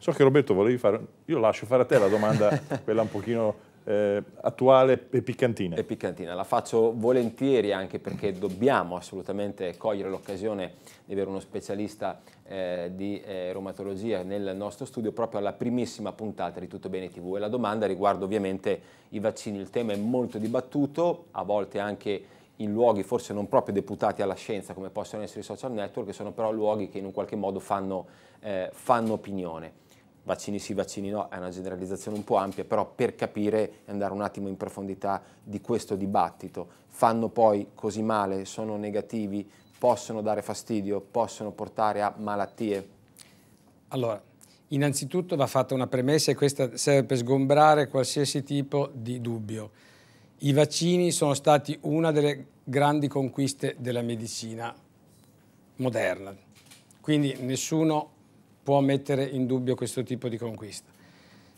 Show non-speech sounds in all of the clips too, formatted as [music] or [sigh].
So che Roberto volevi fare, io lascio fare a te la domanda, [laughs] quella un pochino eh, attuale e piccantina. E piccantina, la faccio volentieri anche perché dobbiamo assolutamente cogliere l'occasione di avere uno specialista eh, di eh, reumatologia nel nostro studio proprio alla primissima puntata di Tutto Bene TV e la domanda riguarda ovviamente i vaccini, il tema è molto dibattuto, a volte anche in luoghi forse non proprio deputati alla scienza come possono essere i social network, che sono però luoghi che in un qualche modo fanno, eh, fanno opinione vaccini sì, vaccini no, è una generalizzazione un po' ampia, però per capire e andare un attimo in profondità di questo dibattito, fanno poi così male, sono negativi, possono dare fastidio, possono portare a malattie? Allora, innanzitutto va fatta una premessa e questa serve per sgombrare qualsiasi tipo di dubbio. I vaccini sono stati una delle grandi conquiste della medicina moderna, quindi nessuno può mettere in dubbio questo tipo di conquista.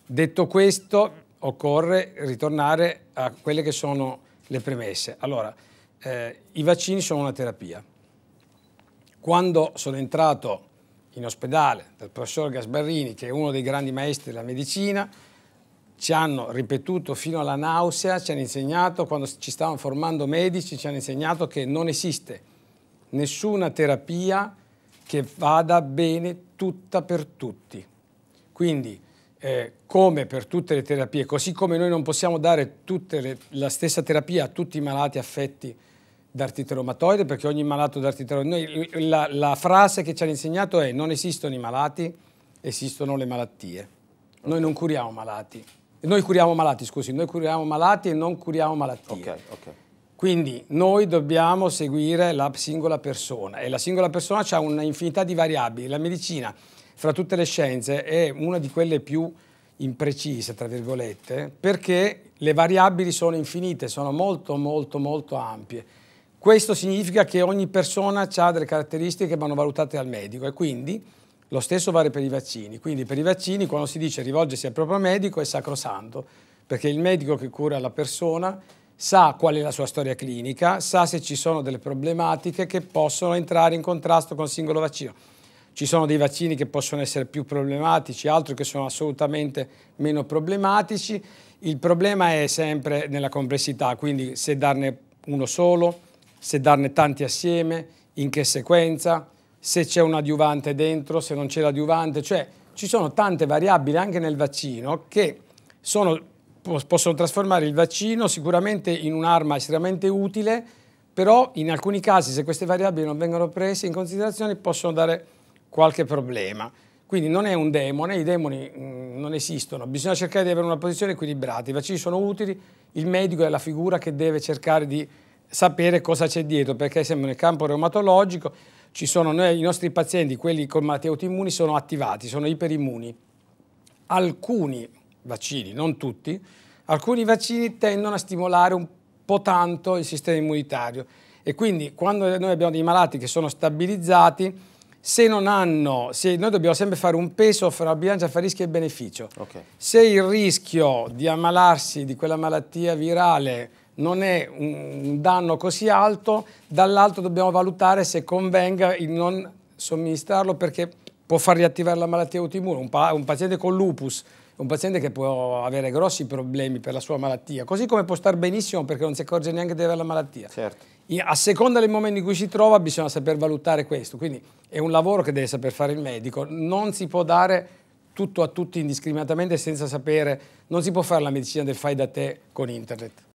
Detto questo, occorre ritornare a quelle che sono le premesse. Allora, eh, i vaccini sono una terapia. Quando sono entrato in ospedale dal professor Gasbarrini, che è uno dei grandi maestri della medicina, ci hanno ripetuto fino alla nausea, ci hanno insegnato, quando ci stavano formando medici, ci hanno insegnato che non esiste nessuna terapia che vada bene tutta per tutti. Quindi, eh, come per tutte le terapie, così come noi non possiamo dare le, la stessa terapia a tutti i malati affetti d'artite artrite reumatoide, perché ogni malato d'artite artrite reumatoide... La, la frase che ci hanno insegnato è non esistono i malati, esistono le malattie. Noi non curiamo malati. Noi curiamo malati, scusi, noi curiamo malati e non curiamo malattie. Ok, ok. Quindi noi dobbiamo seguire la singola persona e la singola persona ha un'infinità di variabili. La medicina, fra tutte le scienze, è una di quelle più imprecise, tra virgolette, perché le variabili sono infinite, sono molto, molto, molto ampie. Questo significa che ogni persona ha delle caratteristiche che vanno valutate dal medico e quindi lo stesso vale per i vaccini. Quindi per i vaccini quando si dice rivolgersi al proprio medico è sacrosanto, perché il medico che cura la persona sa qual è la sua storia clinica, sa se ci sono delle problematiche che possono entrare in contrasto con il singolo vaccino. Ci sono dei vaccini che possono essere più problematici, altri che sono assolutamente meno problematici. Il problema è sempre nella complessità, quindi se darne uno solo, se darne tanti assieme, in che sequenza, se c'è un adiuvante dentro, se non c'è l'adiuvante, cioè ci sono tante variabili anche nel vaccino che sono possono trasformare il vaccino sicuramente in un'arma estremamente utile, però in alcuni casi se queste variabili non vengono prese in considerazione possono dare qualche problema. Quindi non è un demone, i demoni mm, non esistono, bisogna cercare di avere una posizione equilibrata, i vaccini sono utili, il medico è la figura che deve cercare di sapere cosa c'è dietro, perché ad esempio nel campo reumatologico ci sono noi, i nostri pazienti, quelli con malattie autoimmuni, sono attivati, sono iperimmuni. Alcuni, vaccini, non tutti, alcuni vaccini tendono a stimolare un po' tanto il sistema immunitario e quindi quando noi abbiamo dei malati che sono stabilizzati, se non hanno, se noi dobbiamo sempre fare un peso fra bilancia fra rischio e beneficio. Okay. Se il rischio di ammalarsi di quella malattia virale non è un danno così alto, dall'altro dobbiamo valutare se convenga il non somministrarlo perché può far riattivare la malattia autoimmune. Un, pa un paziente con lupus un paziente che può avere grossi problemi per la sua malattia, così come può star benissimo perché non si accorge neanche di avere la malattia. Certo. A seconda del momento in cui si trova bisogna saper valutare questo, quindi è un lavoro che deve saper fare il medico, non si può dare tutto a tutti indiscriminatamente senza sapere, non si può fare la medicina del fai da te con internet.